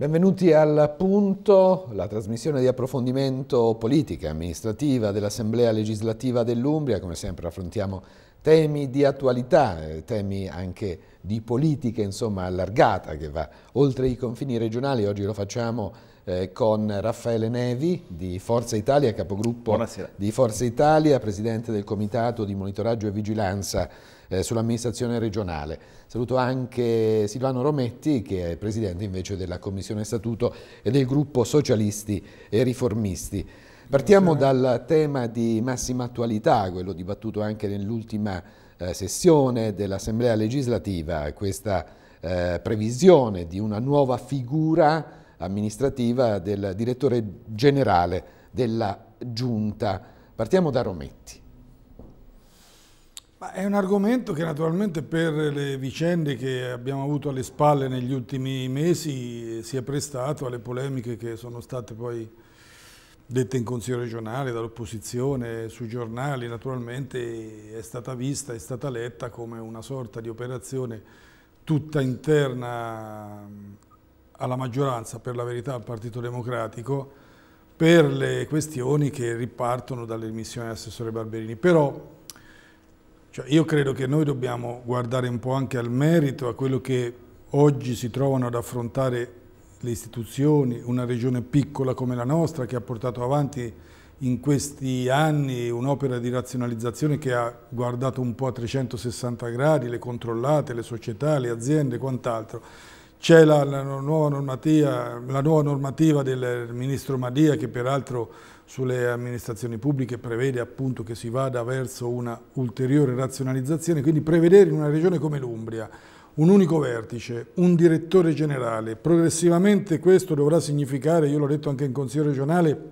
Benvenuti al punto, la trasmissione di approfondimento politica e amministrativa dell'Assemblea legislativa dell'Umbria. Come sempre affrontiamo temi di attualità, eh, temi anche di politica insomma allargata che va oltre i confini regionali. Oggi lo facciamo eh, con Raffaele Nevi di Forza Italia, capogruppo Buonasera. di Forza Italia, presidente del Comitato di Monitoraggio e Vigilanza eh, sull'amministrazione regionale. Saluto anche Silvano Rometti che è presidente invece della Commissione Statuto e del gruppo Socialisti e Riformisti. Partiamo dal tema di massima attualità, quello dibattuto anche nell'ultima eh, sessione dell'Assemblea legislativa, questa eh, previsione di una nuova figura amministrativa del direttore generale della Giunta. Partiamo da Rometti. Ma è un argomento che naturalmente per le vicende che abbiamo avuto alle spalle negli ultimi mesi si è prestato alle polemiche che sono state poi dette in consiglio regionale dall'opposizione, sui giornali naturalmente è stata vista, è stata letta come una sorta di operazione tutta interna alla maggioranza, per la verità al Partito Democratico, per le questioni che ripartono dalle dall'emissione dell'assessore Barberini. Però cioè, io credo che noi dobbiamo guardare un po' anche al merito, a quello che oggi si trovano ad affrontare le istituzioni, una regione piccola come la nostra che ha portato avanti in questi anni un'opera di razionalizzazione che ha guardato un po' a 360 gradi le controllate, le società, le aziende e quant'altro. C'è la, la, nuova normativa del ministro Madia che peraltro sulle amministrazioni pubbliche prevede appunto che si vada verso una ulteriore razionalizzazione, quindi prevedere in una regione come l'Umbria un unico vertice, un direttore generale, progressivamente questo dovrà significare, io l'ho detto anche in Consiglio regionale,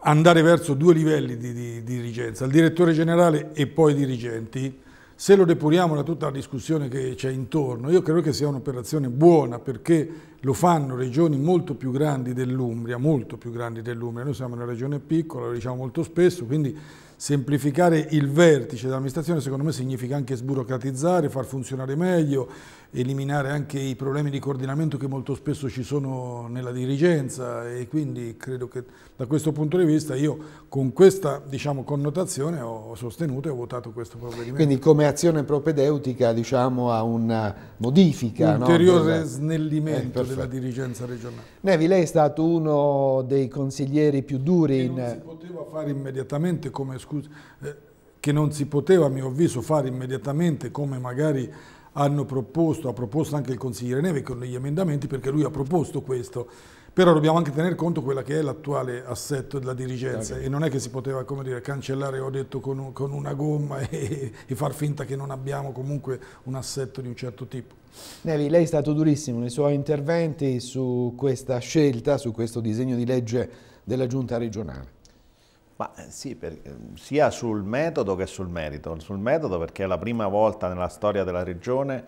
andare verso due livelli di, di, di dirigenza, il direttore generale e poi i dirigenti, se lo depuriamo da tutta la discussione che c'è intorno, io credo che sia un'operazione buona perché lo fanno regioni molto più grandi dell'Umbria, molto più grandi dell'Umbria, noi siamo una regione piccola, lo diciamo molto spesso, quindi semplificare il vertice dell'amministrazione secondo me significa anche sburocratizzare, far funzionare meglio, eliminare anche i problemi di coordinamento che molto spesso ci sono nella dirigenza e quindi credo che da questo punto di vista io con questa diciamo, connotazione ho sostenuto e ho votato questo provvedimento. Quindi come azione propedeutica diciamo, a una modifica. Un Ulteriore no? snellimento eh, della dirigenza regionale. Nevi, lei è stato uno dei consiglieri più duri. Che in... non si poteva fare immediatamente come, scusa, eh, che non si poteva a mio avviso fare immediatamente come magari hanno proposto, ha proposto anche il consigliere Nevi con gli emendamenti perché lui ha proposto questo però dobbiamo anche tener conto quello che è l'attuale assetto della dirigenza e non è che si poteva dire, cancellare, ho detto, con, con una gomma e, e, far finta che non abbiamo comunque un assetto di un certo tipo. Nevi, lei è stato durissimo nei suoi interventi su questa scelta, su questo disegno di legge della Giunta regionale. Ma eh, sì, per, eh, sia sul metodo che sul merito. Sul metodo perché è la prima volta nella storia della regione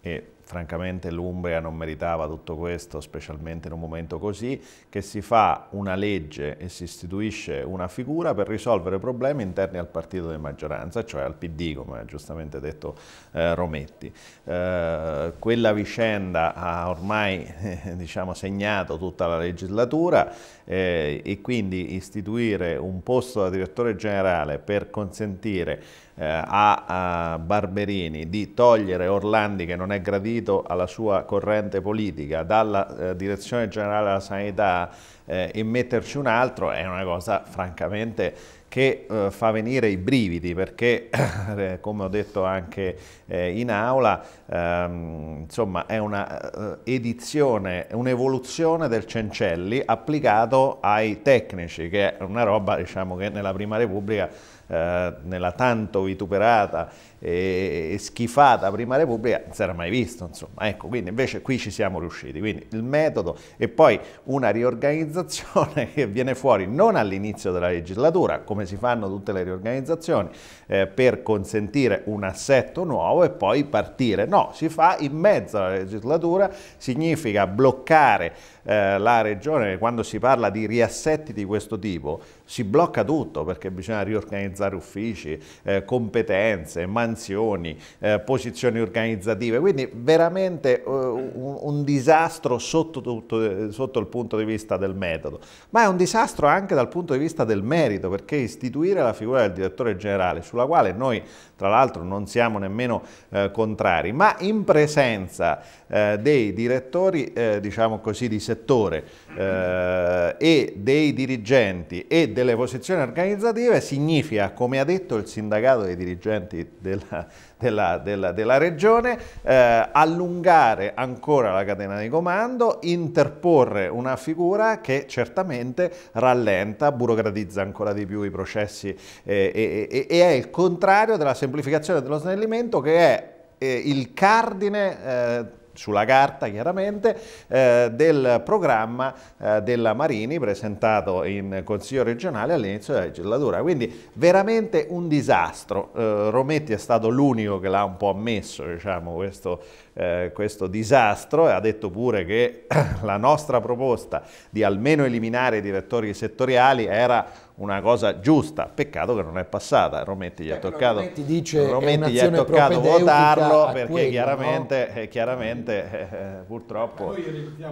e francamente l'Umbria non meritava tutto questo, specialmente in un momento così, che si fa una legge e si istituisce una figura per risolvere problemi interni al partito di maggioranza, cioè al PD, come ha giustamente detto eh, Rometti. Eh, quella vicenda ha ormai eh, diciamo, segnato tutta la legislatura eh, e quindi istituire un posto da direttore generale per consentire eh, a, a Barberini di togliere Orlandi che non è gradito riferito alla sua corrente politica dalla eh, Direzione Generale della Sanità eh, e metterci un altro è una cosa francamente che eh, fa venire i brividi perché eh, come ho detto anche eh, in aula ehm, insomma è una eh, edizione un'evoluzione del Cencelli applicato ai tecnici che è una roba diciamo che nella prima repubblica eh, nella tanto vituperata e, e, schifata Prima Repubblica non si era mai visto, insomma. Ecco, quindi invece qui ci siamo riusciti. Quindi il metodo e poi una riorganizzazione che viene fuori non all'inizio della legislatura, come si fanno tutte le riorganizzazioni, eh, per consentire un assetto nuovo e poi partire. No, si fa in mezzo alla legislatura, significa bloccare eh, la Regione, quando si parla di riassetti di questo tipo, si blocca tutto perché bisogna riorganizzare uffici, eh, competenze, mansioni, eh, posizioni organizzative, quindi veramente eh, un, un, disastro sotto, tutto, eh, sotto il punto di vista del metodo, ma è un disastro anche dal punto di vista del merito perché istituire la figura del direttore generale sulla quale noi tra l'altro non siamo nemmeno contrari, ma in presenza eh, dei direttori eh, diciamo così, di settore eh, e dei dirigenti e delle posizioni organizzative significa, come ha detto il sindacato dei dirigenti della, della, della, della regione, eh, allungare ancora la catena di comando, interporre una figura che certamente rallenta, burocratizza ancora di più i processi eh, e, e, e è il contrario della semplificazione e dello snellimento che è eh, il cardine eh, sulla carta chiaramente, eh, del programma eh, della Marini presentato in Consiglio regionale all'inizio della legislatura. Quindi veramente un disastro. Eh, Rometti è stato l'unico che l'ha un po' ammesso diciamo, questo, eh, questo disastro e ha detto pure che la nostra proposta di almeno eliminare i direttori settoriali era una cosa giusta, peccato che non è passata, Rometti gli ha ecco, toccato, dice, Rometti gli ha toccato votarlo perché quello, chiaramente, no? chiaramente eh, eh, eh purtroppo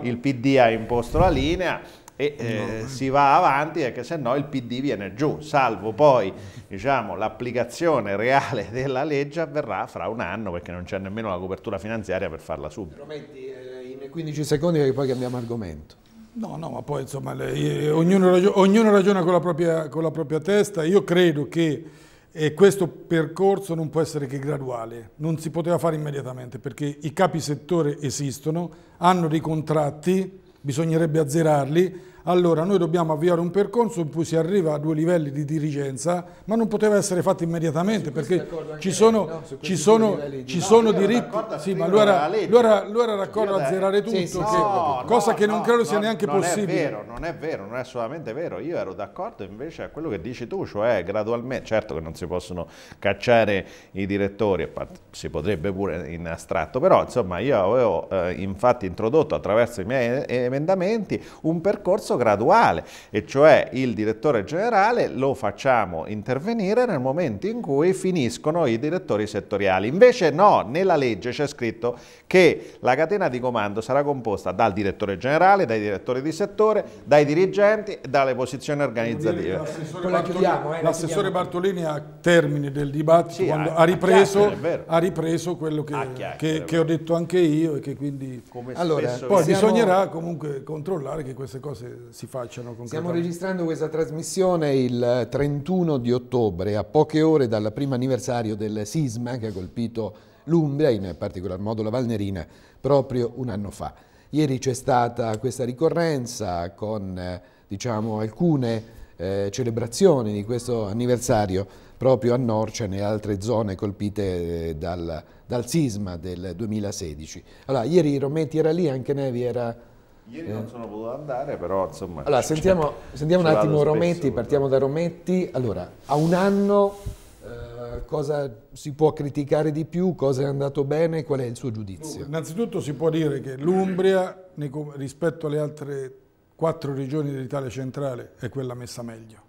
il PD ha imposto la linea e eh, no. si va avanti perché se no il PD viene giù, salvo poi diciamo, l'applicazione reale della legge avverrà fra un anno perché non c'è nemmeno la copertura finanziaria per farla subito. Rometti, eh, in 15 secondi perché poi cambiamo argomento. No, no, ma poi insomma le, ognuno, ragiona, ognuno, ragiona con la, propria, con la, propria, testa. Io credo che eh, questo percorso non può essere che graduale, non si poteva fare immediatamente perché i capi settore esistono, hanno dei contratti, bisognerebbe azzerarli, allora, noi dobbiamo avviare un percorso in cui si arriva a due livelli di dirigenza, ma non poteva essere fatto immediatamente su perché ci sono, no? ci sono, ci no, sono diritti. Sì, ma lui era, lui era, lui era raccordo a zerare tutto, sì, sì, che, no, cosa che non credo sia neanche non possibile. È vero, non è vero, non è assolutamente vero. Io ero d'accordo invece a quello che dici tu, cioè gradualmente, certo che non si possono cacciare i direttori, si potrebbe pure in astratto, però insomma io avevo eh, infatti introdotto attraverso i miei emendamenti un percorso percorso graduale, e cioè il direttore generale lo facciamo intervenire nel momento in cui finiscono i direttori settoriali. Invece no, nella legge c'è scritto che la catena di comando sarà composta dal direttore generale, dai direttori di settore, dai dirigenti e dalle posizioni organizzative. Eh, l'assessore Bartolini, eh, Bartolini a termine del dibattito sì, a, ha, ripreso, ha, ripreso, quello che, che, che, ho detto anche io e che quindi... Come allora, poi siamo... bisognerà comunque controllare che queste cose si facciano concretamente. Stiamo registrando questa trasmissione il 31 eh, di ottobre, a poche ore dal primo anniversario del sisma che ha colpito l'Umbria, in particolar modo la Valnerina, proprio un anno fa. Ieri c'è stata questa ricorrenza con eh, diciamo, alcune eh, celebrazioni di questo anniversario proprio a Norcia e nelle altre zone colpite eh, dal, dal sisma del 2016. Allora, ieri Rometti era lì, anche Nevi era Ieri eh. non sono potuto andare, però insomma... Allora, sentiamo, sentiamo un attimo Rometti, partiamo da Rometti. Allora, a un anno eh, cosa si può criticare di più, cosa è andato bene, qual è il suo giudizio? Innanzitutto si può dire che l'Umbria, rispetto alle altre quattro regioni dell'Italia centrale, è quella messa meglio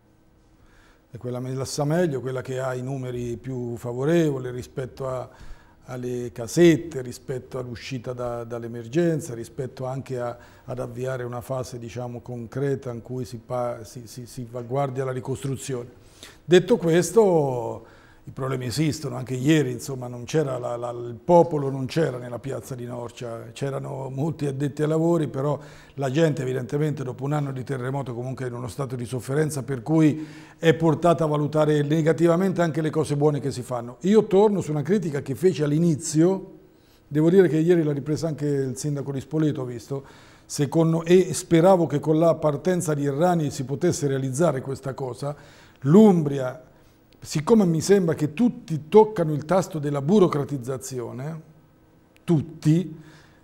è quella messa meglio, quella che ha i numeri più favorevoli rispetto a alle casette, rispetto all'uscita da, dall'emergenza, rispetto anche a, ad avviare una fase diciamo, concreta in cui si, si, si, si, guardia la ricostruzione. Detto questo, i problemi esistono, anche ieri insomma, la, la, il popolo non c'era nella piazza di Norcia, c'erano molti addetti ai lavori, però la gente evidentemente dopo un anno di terremoto comunque è in uno stato di sofferenza per cui è portata a valutare negativamente anche le cose buone che si fanno. Io torno su una critica che feci all'inizio, devo dire che ieri l'ha ripresa anche il sindaco di Spoleto, ho visto, Secondo, e speravo che con la partenza di Errani si potesse realizzare questa cosa, l'Umbria siccome mi sembra che tutti toccano il tasto della burocratizzazione, tutti,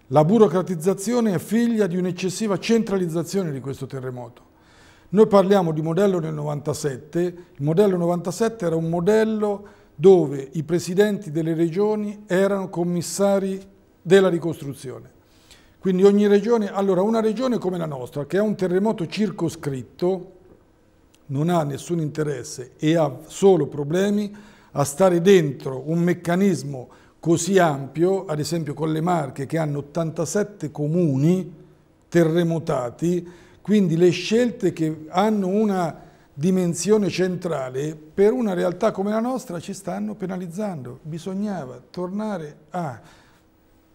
la burocratizzazione è figlia di un'eccessiva centralizzazione di questo terremoto. Noi parliamo di modello del 97, il modello 97 era un modello dove i presidenti delle regioni erano commissari della ricostruzione. Quindi ogni regione, allora una regione come la nostra, che ha un terremoto circoscritto, non ha nessun interesse e ha solo problemi a stare dentro un meccanismo così ampio, ad esempio con le Marche che hanno 87 comuni terremotati, quindi le scelte che hanno una dimensione centrale per una realtà come la nostra ci stanno penalizzando. Bisognava tornare a,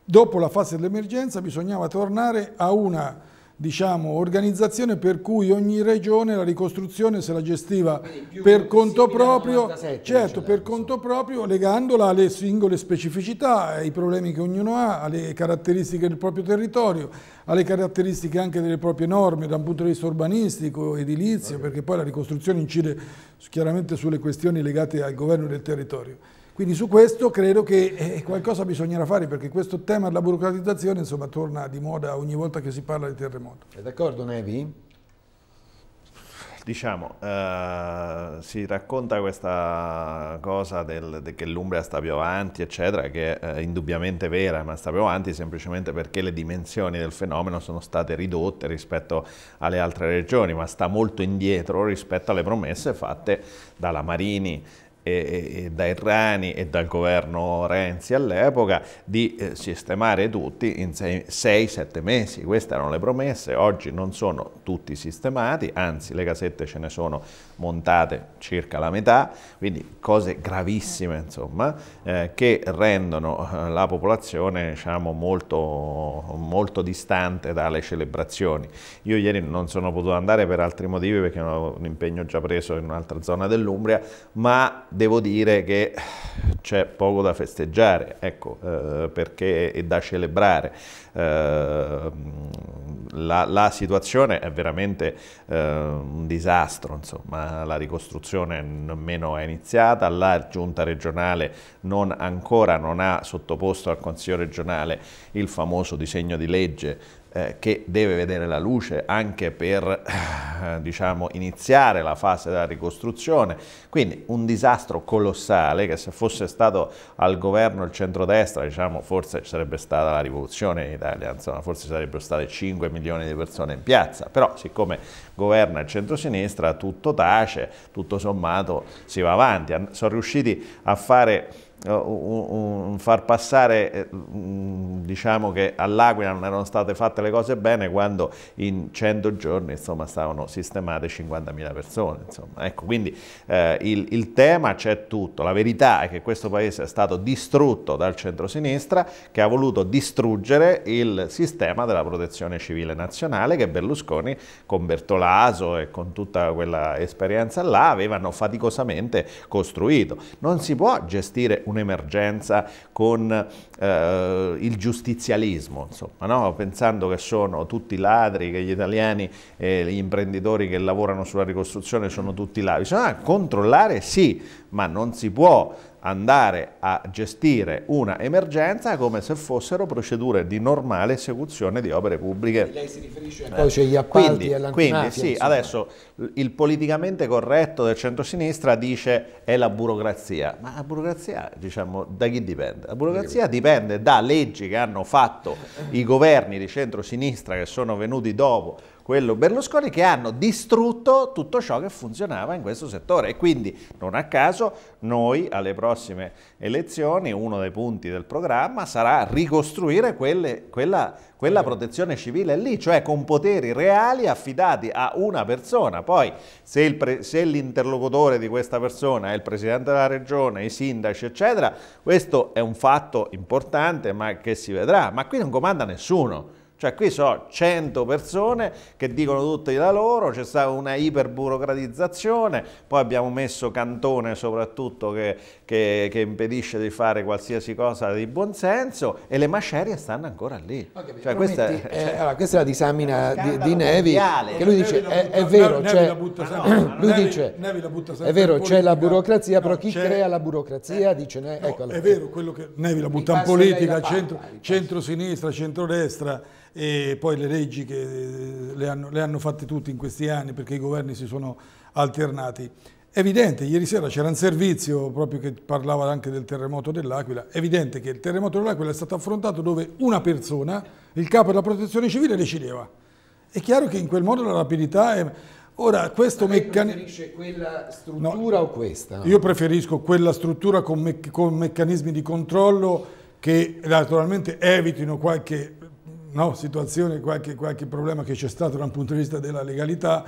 dopo la fase dell'emergenza, bisognava tornare a una diciamo, organizzazione per cui ogni regione la ricostruzione se la gestiva per conto proprio, certo, diciamo, per conto proprio legandola alle singole specificità, ai problemi che ognuno ha, alle caratteristiche del proprio territorio, alle caratteristiche anche delle proprie norme da un punto di vista urbanistico, edilizio, perché poi la ricostruzione incide chiaramente sulle questioni legate al governo del territorio. Quindi su questo credo che eh, qualcosa bisognerà fare perché questo tema della burocratizzazione insomma, torna di moda ogni volta che si parla di terremoto. È d'accordo Nevi? Diciamo, eh, si racconta questa cosa del, de che l'Umbria sta più avanti, eccetera, che è eh, indubbiamente vera, ma sta più avanti semplicemente perché le dimensioni del fenomeno sono state ridotte rispetto alle altre regioni, ma sta molto indietro rispetto alle promesse fatte dalla Marini e, e dai Rani e dal governo Renzi all'epoca di eh, sistemare tutti in 6-7 mesi. Queste erano le promesse, oggi non sono tutti sistemati, anzi le casette ce ne sono montate circa la metà, quindi cose gravissime insomma, eh, che rendono eh, la popolazione diciamo, molto, molto distante dalle celebrazioni. Io ieri non sono potuto andare per altri motivi perché avevo un impegno già preso in un'altra zona dell'Umbria, ma devo dire che c'è poco da festeggiare, ecco, eh, perché è da celebrare. Ehm, la, la, situazione è veramente ehm, un disastro, insomma, la ricostruzione nemmeno è iniziata, la giunta regionale non ancora non ha sottoposto al Consiglio regionale il famoso disegno di legge eh, che deve vedere la luce anche per eh, diciamo, iniziare la fase della ricostruzione. Quindi un disastro colossale che se fosse stato al governo il centrodestra diciamo, forse sarebbe stata la rivoluzione in Italia, insomma, forse sarebbero state 5 milioni di persone in piazza, però siccome governa il centrosinistra tutto tace, tutto sommato si va avanti. Sono riusciti a fare eh, un far passare, eh, diciamo che all'Aquila non erano state fatte le cose bene quando in 100 giorni insomma, stavano sistemate 50.000 persone. Insomma. Ecco, quindi eh, il, il, tema c'è tutto, la verità è che questo paese è stato distrutto dal centrosinistra che ha voluto distruggere il sistema della protezione civile nazionale che Berlusconi con Bertolaso e con tutta quella esperienza là avevano faticosamente costruito. Non si può gestire un un'emergenza con eh, il giustizialismo, insomma, no? pensando che sono tutti ladri, che gli italiani e eh, gli imprenditori che lavorano sulla ricostruzione sono tutti ladri. Bisogna controllare sì, ma non si può andare a gestire una emergenza come se fossero procedure di normale esecuzione di opere pubbliche. lei si riferisce al eh, codice degli appalti quindi, e Quindi sì, insomma. adesso il politicamente corretto del centrosinistra dice è la burocrazia, ma la burocrazia diciamo da chi dipende? La burocrazia dipende da leggi che hanno fatto i governi di centrosinistra che sono venuti dopo quello Berlusconi, che hanno distrutto tutto ciò che funzionava in questo settore. E quindi, non a caso, noi alle prossime elezioni, uno dei punti del programma sarà ricostruire quelle, quella, quella protezione civile lì, cioè con poteri reali affidati a una persona. Poi, se l'interlocutore di questa persona è il Presidente della Regione, i sindaci, eccetera, questo è un fatto importante, ma che si vedrà. Ma qui non comanda nessuno. Cioè qui sono 100 persone che dicono tutti da loro, c'è stata una iperburocratizzazione, poi abbiamo messo Cantone soprattutto che, che, che, impedisce di fare qualsiasi cosa di buonsenso e le macerie stanno ancora lì. Okay, cioè, questa, è, eh, cioè, allora, questa, è, la disamina di, di Nevi, mondiale. che lui dice, è, eh, è, vero, Nevi, cioè, Nevi la sempre, no, lui dice, è vero, c'è la burocrazia, però chi crea la burocrazia eh, dice, no, ecco, è vero, quello che Nevi la butta in politica, centro, centrosinistra, centrodestra, e poi le leggi che eh, le hanno, le hanno fatte tutti in questi anni perché i governi si sono alternati. Evidente, ieri sera c'era un servizio proprio che parlava anche del terremoto dell'Aquila, evidente che il terremoto dell'Aquila è stato affrontato dove una persona, il capo della protezione civile, decideva. È chiaro che in quel modo la rapidità è... Ora, questo meccanismo... preferisce quella struttura no, o questa? Io preferisco quella struttura con, me con meccanismi di controllo che naturalmente evitino qualche no, situazione, qualche, qualche problema che c'è stato da un punto di vista della legalità,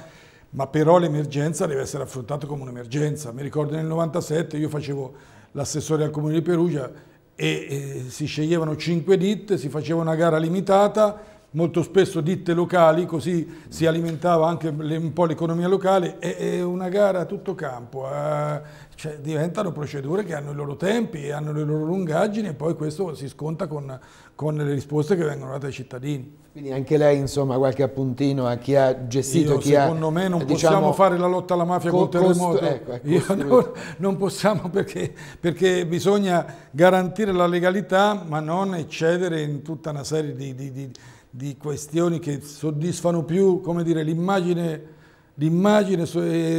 ma però l'emergenza deve essere affrontata come un'emergenza. Mi ricordo nel 97 io facevo l'assessore al Comune di Perugia e, e si sceglievano cinque ditte, si faceva una gara limitata, molto spesso ditte locali, così si alimentava anche un po' l'economia locale, è, una gara a tutto campo, a eh, cioè, diventano procedure che hanno i loro tempi, hanno le loro lungaggini e poi questo si sconta con, con le risposte che vengono date ai cittadini. Quindi anche lei, insomma, qualche appuntino a chi ha gestito, Io, chi secondo ha, me non diciamo, possiamo fare la lotta alla mafia co- col terremoto. Ecco, Io non, non possiamo perché, perché, bisogna garantire la legalità ma non eccedere in tutta una serie di, di, di, di questioni che soddisfano più, l'immagine l'immagine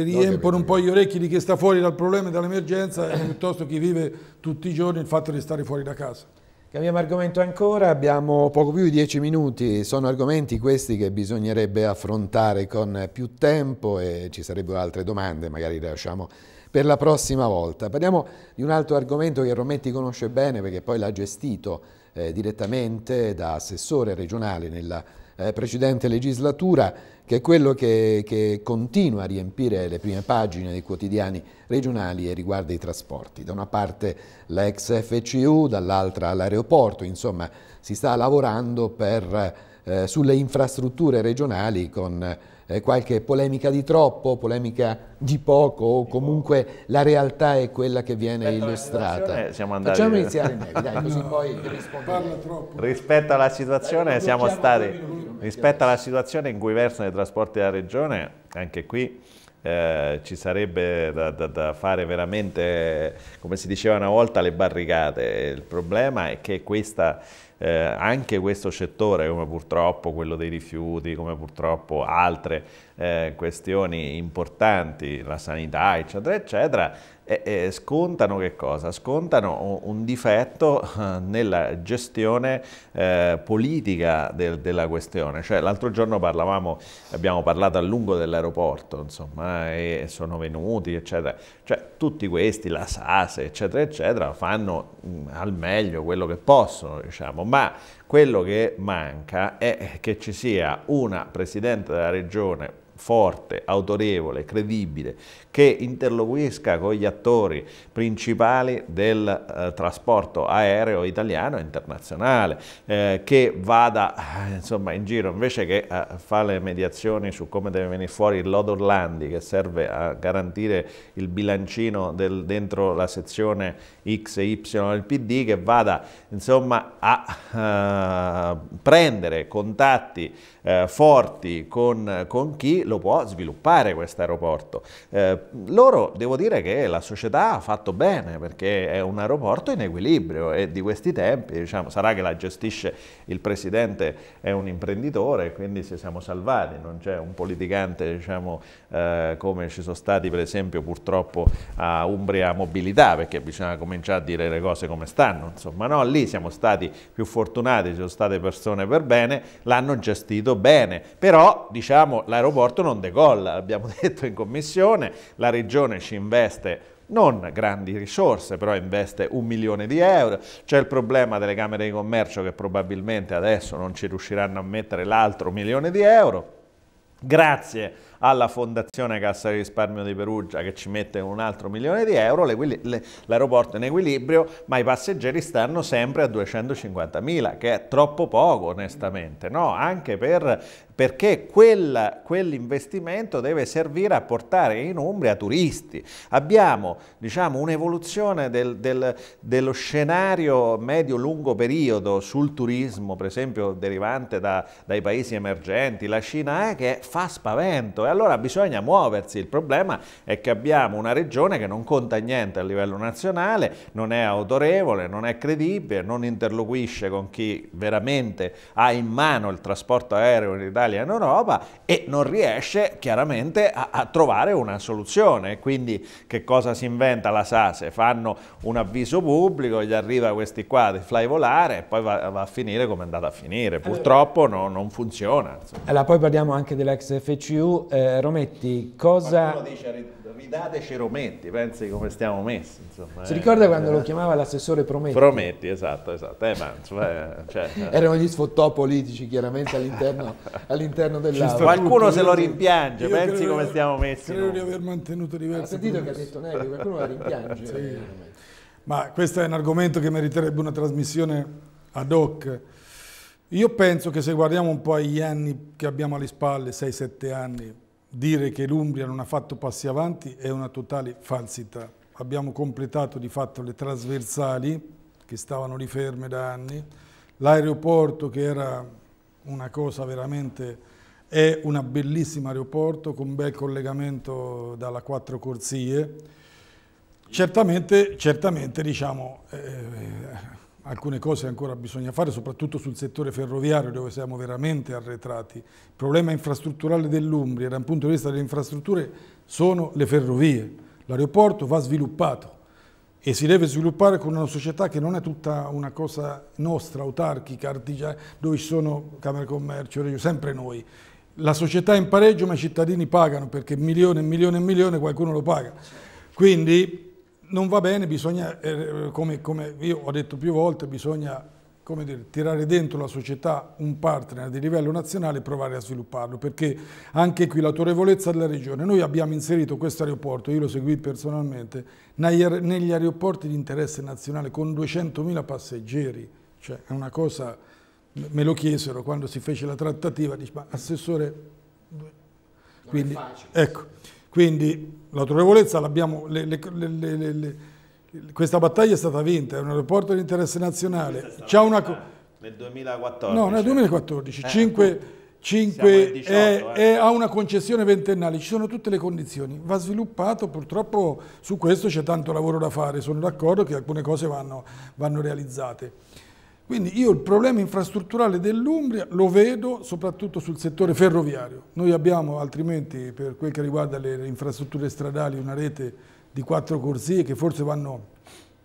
riempono un po' gli orecchi di chi sta fuori dal problema e dall'emergenza piuttosto che vive tutti i giorni il fatto di stare fuori da casa. Cambiamo argomento ancora, abbiamo poco più di dieci minuti, sono argomenti questi che bisognerebbe affrontare con più tempo e ci sarebbero altre domande, magari le lasciamo per la prossima volta. Parliamo di un altro argomento che Rometti conosce bene perché poi l'ha gestito eh, direttamente da assessore regionale nella eh, precedente legislatura, che è quello che, che, continua a riempire le prime pagine dei quotidiani regionali e riguarda i trasporti. Da una parte la ex FCU, dall'altra l'aeroporto, insomma si sta lavorando per, eh, sulle infrastrutture regionali con eh, qualche polemica di troppo, polemica di poco o comunque la realtà è quella che viene Rispetto illustrata. Eh, siamo andati... Facciamo iniziare Nevi, dai, così no, poi rispondi. Rispetto alla situazione dai, siamo stati rispetto alla situazione in cui versano i trasporti della regione, anche qui eh, ci sarebbe da, da, da, fare veramente, come si diceva una volta, le barricate. Il problema è che questa, eh, anche questo settore, come purtroppo quello dei rifiuti, come purtroppo altre eh, questioni importanti, la sanità, eccetera, eccetera, e, e scontano che cosa? Scontano un difetto eh, nella gestione eh, politica del, della questione. Cioè, l'altro giorno parlavamo, abbiamo parlato a lungo dell'aeroporto, insomma, eh, e sono venuti, eccetera. Cioè, tutti questi, la SASE, eccetera, eccetera, fanno mm, al meglio quello che possono, diciamo, ma quello che manca è che ci sia una Presidente della Regione forte, autorevole, credibile, che interloquisca con gli attori principali del eh, trasporto aereo italiano e internazionale, eh, che vada eh, insomma, in giro invece che eh, fa le mediazioni su come deve venire fuori il lodo Orlandi che serve a garantire il bilancino del, dentro la sezione X e Y del PD, che vada insomma, a eh, prendere contatti eh, forti con, con chi lo può sviluppare questo aeroporto. Eh, loro, devo dire che la società ha fatto bene perché è un aeroporto in equilibrio e di questi tempi, diciamo, sarà che la gestisce il presidente, è un imprenditore, quindi ci siamo salvati, non c'è un politicante diciamo, eh, come ci sono stati per esempio purtroppo a Umbria Mobilità, perché bisogna cominciare a dire le cose come stanno, insomma no, lì siamo stati più fortunati, ci sono state persone per bene, l'hanno gestito bene, però diciamo l'aeroporto aeroporto non decolla, abbiamo detto in commissione, la regione ci investe non grandi risorse, però investe un milione di euro. C'è il problema delle Camere di Commercio che probabilmente adesso non ci riusciranno a mettere l'altro milione di euro. Grazie alla Fondazione Cassa di Risparmio di Perugia che ci mette un altro milione di euro, l'aeroporto è in equilibrio, ma i passeggeri stanno sempre a 250 mila, che è troppo poco onestamente, no? anche per, perché quell'investimento deve servire a portare in Umbria turisti. Abbiamo diciamo, un'evoluzione del, del, dello scenario medio-lungo periodo sul turismo, per esempio derivante da, dai paesi emergenti, la Cina è che fa spavento, e allora bisogna muoversi. Il problema è che abbiamo una regione che non conta niente a livello nazionale, non è autorevole, non è credibile, non interloquisce con chi veramente ha in mano il trasporto aereo in Italia e in Europa e non riesce chiaramente a, a trovare una soluzione. Quindi che cosa si inventa la SASE? Fanno un avviso pubblico, gli arriva questi qua di fly volare e poi va, va a finire come è andata a finire. Purtroppo no, non funziona. Allora poi parliamo anche dell'ex FCU. Eh eh, Rometti, cosa... Qualcuno dice ridateci Rometti, pensi come stiamo messi. Insomma, si eh, ricorda quando eh, lo chiamava l'assessore Prometti? Prometti, esatto, esatto. Eh, ma, insomma, eh, cioè, eh. Erano gli sfottò politici chiaramente all'interno, all'interno dell'Aula. Qualcuno se lo rimpiange, Io pensi credo, come stiamo messi. Credo no? di aver mantenuto diverse... Ha sentito che ha detto Nelly, qualcuno la rimpiange. sì. Eh. Ma questo è un argomento che meriterebbe una trasmissione ad hoc. Io penso che se guardiamo un po' agli anni che abbiamo alle spalle, 6-7 anni, Dire che l'Umbria non ha fatto passi avanti è una totale falsità. Abbiamo completato di fatto le trasversali che stavano lì ferme da anni, l'aeroporto che era una cosa veramente è un bellissimo aeroporto con un bel collegamento dalla quattro corsie. Certamente, certamente diciamo, eh, alcune cose ancora bisogna fare, soprattutto sul settore ferroviario dove siamo veramente arretrati. Il problema infrastrutturale dell'Umbria dal punto di vista delle infrastrutture sono le ferrovie. L'aeroporto va sviluppato e si deve sviluppare con una società che non è tutta una cosa nostra, autarchica, artigiana, dove ci sono Camera Commercio, sempre noi. La società è in pareggio ma i cittadini pagano perché milioni e milioni e milioni qualcuno lo paga. Quindi non va bene, bisogna, eh, come, come, io ho detto più volte, bisogna dire, tirare dentro la società un partner di livello nazionale e provare a svilupparlo, perché anche qui l'autorevolezza della regione. Noi abbiamo inserito questo aeroporto, io lo seguì personalmente, negli aeroporti di interesse nazionale con 200.000 passeggeri, cioè è una cosa, me lo chiesero quando si fece la trattativa, dice ma assessore... Quindi, ecco. Quindi l'autorevolezza l'abbiamo, questa battaglia è stata vinta, è un aeroporto di interesse nazionale. C'è una... Nel 2014. No, nel 2014. Eh, 5, 5 18, è, eh. è, ha una concessione ventennale, ci sono tutte le condizioni. Va sviluppato, purtroppo su questo c'è tanto lavoro da fare, sono d'accordo che alcune cose vanno, vanno realizzate. Quindi io il problema infrastrutturale dell'Umbria lo vedo soprattutto sul settore ferroviario. Noi abbiamo altrimenti per quel che riguarda le infrastrutture stradali una rete di quattro corsie che forse vanno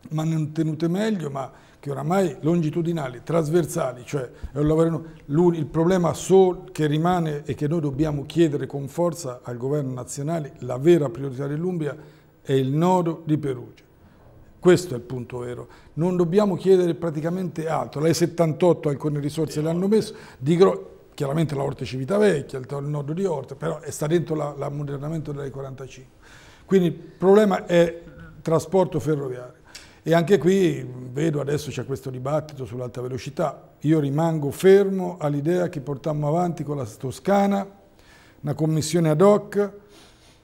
mantenute meglio, ma che oramai longitudinali, trasversali, cioè il problema solo che rimane e che noi dobbiamo chiedere con forza al governo nazionale, la vera priorità dell'Umbria, è il nodo di Perugia. Questo è il punto vero. Non dobbiamo chiedere praticamente altro. La E78 alcune risorse le hanno messo, di gro- chiaramente la Orte Civitavecchia, il nodo di Orte, però sta dentro l'ammodernamento delle 45. Quindi il problema è trasporto ferroviario. E anche qui vedo adesso c'è questo dibattito sull'alta velocità. Io rimango fermo all'idea che portammo avanti con la Toscana, una commissione ad hoc,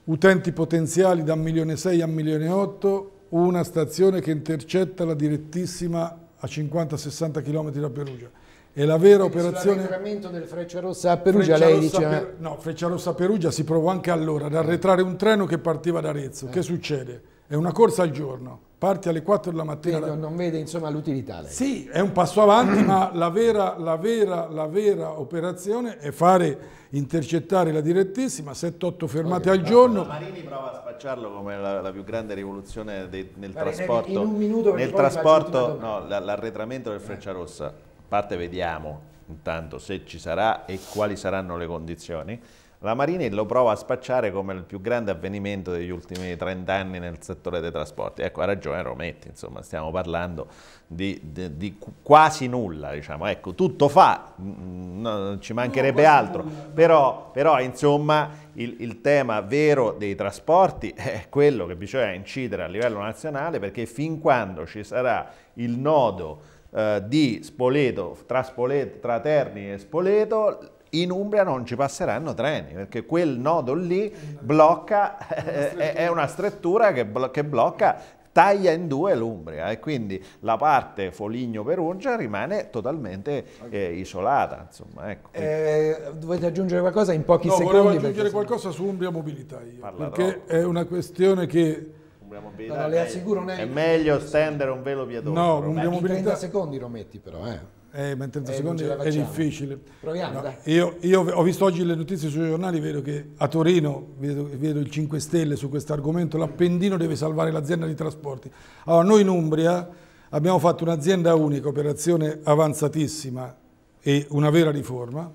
utenti potenziali da 1.6 a 1.800.000 una stazione che intercetta la direttissima a 50-60 km da Perugia. E la vera Quindi operazione... L'arretramento del Freccia Rossa a Perugia, Freccia lei dice... Per... Eh? No, Freccia Rossa a Perugia si provò anche allora ad arretrare un treno che partiva da Arezzo. Eh. Che succede? È una corsa al giorno parte alle 4 della mattina. Quindi non, vede insomma l'utilità Sì, è un passo avanti, ma la vera, la, vera, la vera, operazione è fare intercettare la direttissima, 7-8 fermate okay, al giorno. Marini prova a spacciarlo come la, la più grande rivoluzione dei, nel Marini, trasporto. In un minuto nel trasporto, no, l'arretramento del Frecciarossa. A parte vediamo intanto se ci sarà e quali saranno le condizioni la Marini lo prova a spacciare come il più grande avvenimento degli ultimi 30 anni nel settore dei trasporti. Ecco, ha ragione Rometti, insomma, stiamo parlando di, di, di quasi nulla, diciamo. Ecco, tutto fa, mm, non ci mancherebbe altro, però, però insomma il, il, tema vero dei trasporti è quello che bisogna incidere a livello nazionale perché fin quando ci sarà il nodo eh, di Spoleto, tra, Spoleto, tra Terni e Spoleto, in Umbria non ci passeranno treni perché quel nodo lì blocca, eh, è una strettura che, blo che blocca taglia in due l'Umbria e quindi la parte Foligno-Perugia rimane totalmente eh, isolata. Insomma, ecco. eh, dovete aggiungere qualcosa in pochi no, secondi? Volevo aggiungere qualcosa su Umbria Mobilità io, perché troppo. è una questione che... Umbria Mobilità, no, no, le assicuro, è, è meglio stendere un velo viadotto. No, Umbria Mobilità... 30 secondi lo metti però, eh. Eh, ma in 30 eh, secondi è difficile. Proviamo, no, io, io, ho visto oggi le notizie sui giornali, vedo che a Torino, vedo, vedo il 5 Stelle su questo argomento, l'Appendino deve salvare l'azienda di trasporti. Allora, noi in Umbria abbiamo fatto un'azienda unica, operazione avanzatissima e una vera riforma,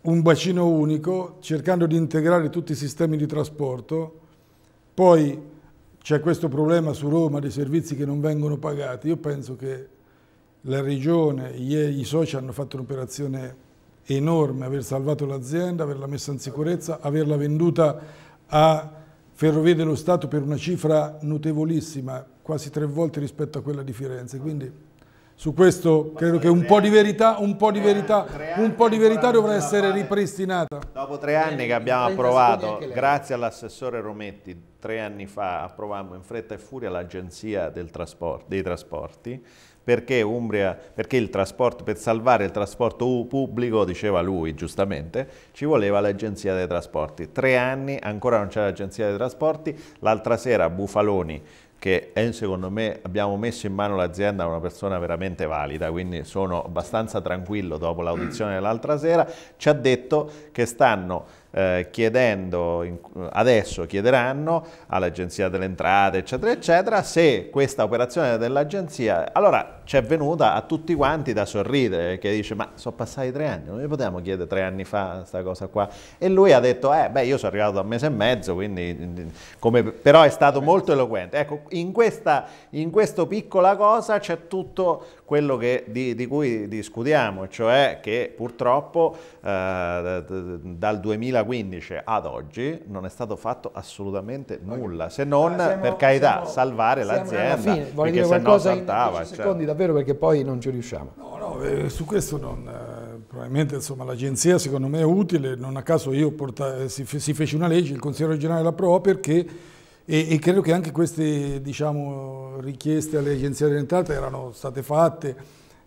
un bacino unico, cercando di integrare tutti i sistemi di trasporto, poi c'è questo problema su Roma dei servizi che non vengono pagati, io penso che la regione, ieri i soci hanno fatto un'operazione enorme, aver salvato l'azienda, averla messa in sicurezza, averla venduta a Ferrovie dello Stato per una cifra notevolissima, quasi tre volte rispetto a quella di Firenze. Quindi su questo credo che un po' di verità, un po' di verità, un po' di verità dovrà essere ripristinata. Dopo tre anni che abbiamo approvato, grazie all'assessore Rometti, tre anni fa approvammo in fretta e furia l'agenzia dei trasporti perché, Umbria, perché il trasporto, per salvare il trasporto pubblico, diceva lui giustamente, ci voleva l'agenzia dei trasporti. Tre anni, ancora non c'è l'agenzia dei trasporti, l'altra sera Bufaloni che è, secondo me abbiamo messo in mano l'azienda a una persona veramente valida, quindi sono abbastanza tranquillo dopo l'audizione dell'altra sera, ci ha detto che stanno eh, chiedendo, adesso chiederanno all'Agenzia delle Entrate, eccetera, eccetera, se questa operazione dell'Agenzia, allora ci è venuta a tutti quanti da sorridere, che dice ma sono passati tre anni, non gli potevamo chiedere tre anni fa questa cosa qua. E lui ha detto, eh beh io sono arrivato a un mese e mezzo, quindi mm, mm, come, però è stato molto eloquente. Ecco, in, questa, in questa piccola cosa c'è tutto quello che, di, di, cui discutiamo, cioè che purtroppo eh, dal 2015 ad oggi non è stato fatto assolutamente nulla, se non ah, siamo, per carità siamo, salvare l'azienda, perché dire se no saltava. In secondi cioè. davvero perché poi non ci riusciamo. No, no, eh, su questo non... Eh probabilmente l'agenzia secondo me è utile, non a caso portai, eh, si, si, fece una legge, il Consiglio regionale l'approvò perché e, e, credo che anche queste diciamo, richieste alle agenzie delle entrate erano state fatte.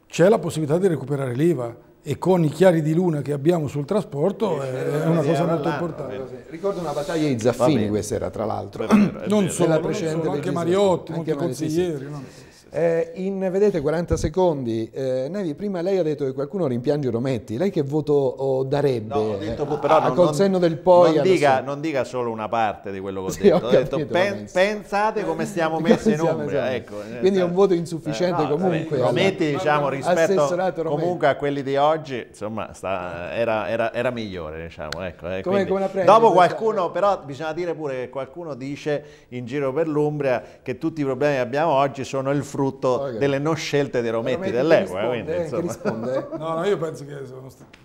C'è la possibilità di recuperare l'IVA e con i chiari di luna che abbiamo sul trasporto è, una cosa molto importante. Ricordo una battaglia di Zaffini, questa era tra l'altro. non solo, non solo anche Mariotti, anche consiglieri. Sì, sì. No? Eh, in, vedete, 40 secondi, eh, Nevi, prima lei ha detto che qualcuno rimpiange Rometti, lei che voto oh, darebbe no, detto, però a, non, senno del poi? Non dica, non dica, solo una parte di quello che ho sì, detto, ho, ho detto pen, pensate come stiamo messi in ombra. Ecco, eh, Quindi è un eh, voto insufficiente eh, no, comunque. Vabbè, Rometti alla, diciamo, rispetto comunque a quelli di oggi, insomma, sta, era, era, era, migliore. Diciamo, ecco, eh, come, quindi, come dopo qualcuno, però bisogna dire pure che qualcuno dice in giro per l'Umbria che tutti i problemi che abbiamo oggi sono il frutto frutto okay. delle non scelte dei Rometti, Rometti eh, no, no, io penso che sono stati...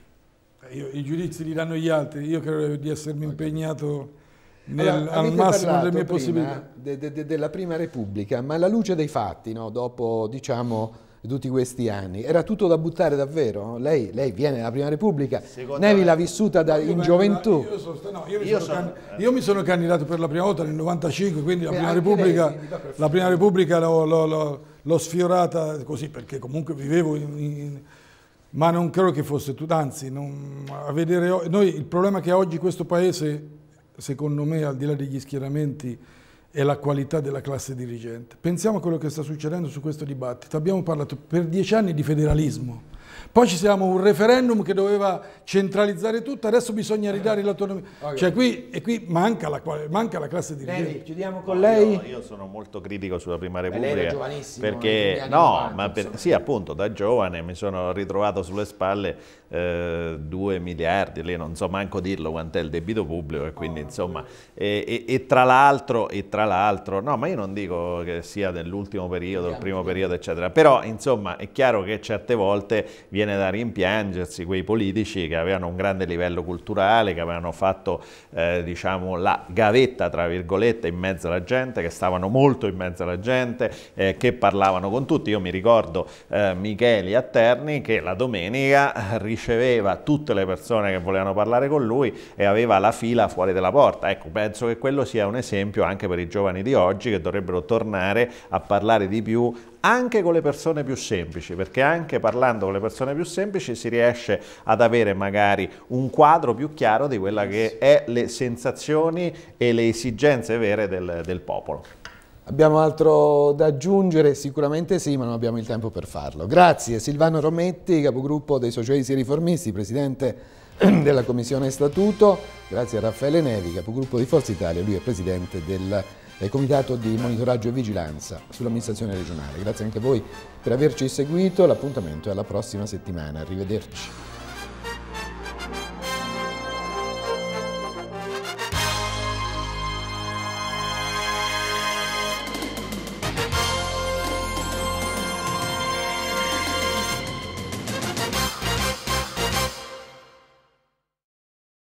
Eh, io, I giudizi li danno gli altri, io credo di essermi okay. impegnato... Nel, allora, al massimo delle mie possibilità. De, de, de, della prima Repubblica, ma alla luce dei fatti, no? dopo diciamo tutti questi anni. Era tutto da buttare davvero? Lei, lei viene dalla Prima Repubblica, Secondo Nevi l'ha vissuta da, in gioventù. Io, so, no, io, mi io, sono, can, io, mi sono candidato per la prima volta nel 95, quindi la Prima Repubblica, lei, la prima Repubblica l'ho, sfiorata così perché comunque vivevo in, in ma non credo che fosse tutto, anzi, non, vedere, noi, il problema che ha oggi questo Paese, secondo me, al di là degli schieramenti, è la qualità della classe dirigente. Pensiamo a quello che sta succedendo su questo dibattito. Abbiamo parlato per dieci anni di federalismo poi ci siamo un referendum che doveva centralizzare tutto, adesso bisogna ridare eh. l'autonomia. Cioè qui, e qui manca la, manca la classe dirigente. Levi, chiudiamo con lei. Io, io, sono molto critico sulla Prima Repubblica. Perché, eh, no, ma per, sì appunto, da giovane mi sono ritrovato sulle spalle eh, 2 miliardi, lei non so manco dirlo quant'è il debito pubblico e quindi oh, insomma, e, e, e e tra l'altro, no ma io non dico che sia dell'ultimo periodo, il primo periodo eccetera, però insomma è chiaro che certe volte viene viene da rimpiangersi quei politici che avevano un grande livello culturale, che avevano fatto eh, diciamo, la gavetta tra virgolette in mezzo alla gente, che stavano molto in mezzo alla gente, eh, che parlavano con tutti. Io mi ricordo eh, Micheli Atterni che la domenica riceveva tutte le persone che volevano parlare con lui e aveva la fila fuori della porta. Ecco, penso che quello sia un esempio anche per i giovani di oggi che dovrebbero tornare a parlare di più anche con le persone più semplici, perché anche parlando con le persone più semplici si riesce ad avere magari un quadro più chiaro di quella che è le sensazioni e le esigenze vere del, del popolo. Abbiamo altro da aggiungere? Sicuramente sì, ma non abbiamo il tempo per farlo. Grazie Silvano Rometti, capogruppo dei Socialisti Riformisti, Presidente della Commissione Statuto, grazie a Raffaele Nevi, capogruppo di Forza Italia, lui è Presidente del del Comitato di Monitoraggio e Vigilanza sull'amministrazione regionale. Grazie anche a voi per averci seguito, l'appuntamento è alla prossima settimana, arrivederci.